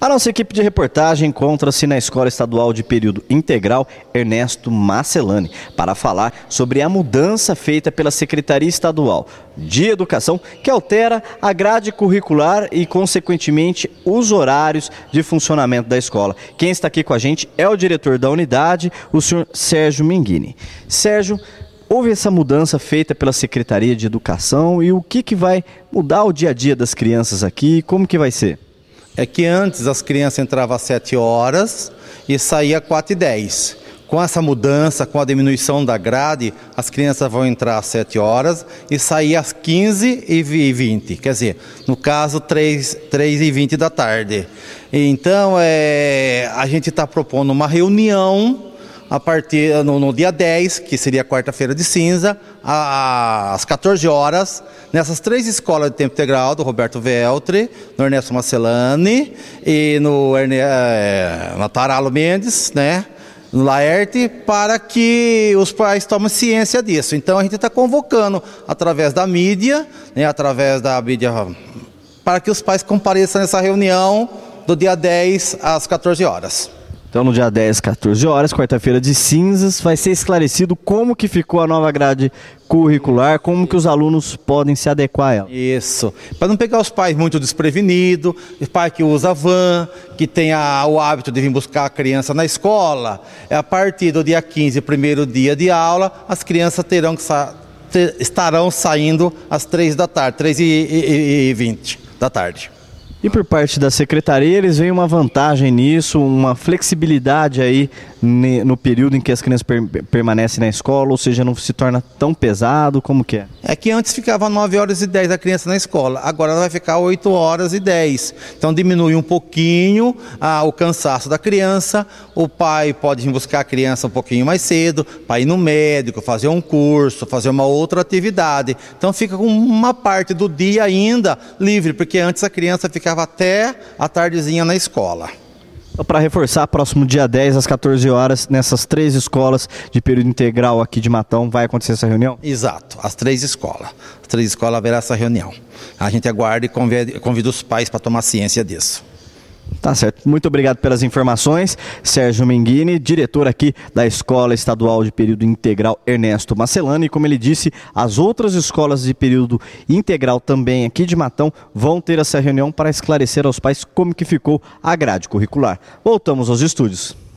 A nossa equipe de reportagem encontra-se na Escola Estadual de Período Integral Ernesto Macelani para falar sobre a mudança feita pela Secretaria Estadual de Educação que altera a grade curricular e, consequentemente, os horários de funcionamento da escola. Quem está aqui com a gente é o diretor da unidade, o senhor Sérgio Minghini. Sérgio, houve essa mudança feita pela Secretaria de Educação e o que, que vai mudar o dia a dia das crianças aqui? Como que vai ser? é que antes as crianças entravam às 7 horas e saíam às 4 e 10. Com essa mudança, com a diminuição da grade, as crianças vão entrar às 7 horas e sair às 15 e 20. Quer dizer, no caso, 3, 3 e 20 da tarde. Então, é, a gente está propondo uma reunião a partir eh, no, no dia 10, que seria quarta-feira de cinza, a, a, às 14 horas, nessas três escolas de tempo integral, do Roberto Veltri, no Ernesto Macelani e no, Nataralo eh, no Taralo Mendes, né? no Laerte para que os pais tomem ciência disso. Então a gente está convocando através da mídia, né, através da mídia, para que os pais compareçam nessa reunião do dia 10 às 14 horas. Então, no dia 10, 14 horas, quarta-feira de cinzas, vai ser esclarecido como que ficou a nova grade curricular, como que os alunos podem se adequar a ela. Isso. Para não pegar os pais muito desprevenidos, pai que usa van, que tem a, o hábito de vir buscar a criança na escola, é a partir do dia 15, primeiro dia de aula, as crianças terão que sa ter, estarão saindo às 3 da tarde, 3 e, e, e 20 da tarde. E por parte da secretaria, eles veem uma vantagem nisso, uma flexibilidade aí no período em que as crianças per permanecem na escola, ou seja, não se torna tão pesado, como que é? É que antes ficava 9 horas e 10 a criança na escola, agora ela vai ficar 8 horas e 10. Então diminui um pouquinho ah, o cansaço da criança, o pai pode ir buscar a criança um pouquinho mais cedo, para ir no médico, fazer um curso, fazer uma outra atividade. Então fica com uma parte do dia ainda livre, porque antes a criança ficava até a tardezinha na escola para reforçar, próximo dia 10 às 14 horas, nessas três escolas de período integral aqui de Matão, vai acontecer essa reunião? Exato, as três escolas. As três escolas haverá essa reunião. A gente aguarda e convida, convida os pais para tomar ciência disso. Tá certo. Muito obrigado pelas informações. Sérgio Menghini, diretor aqui da Escola Estadual de Período Integral Ernesto Marcelano. E como ele disse, as outras escolas de período integral também aqui de Matão vão ter essa reunião para esclarecer aos pais como que ficou a grade curricular. Voltamos aos estúdios.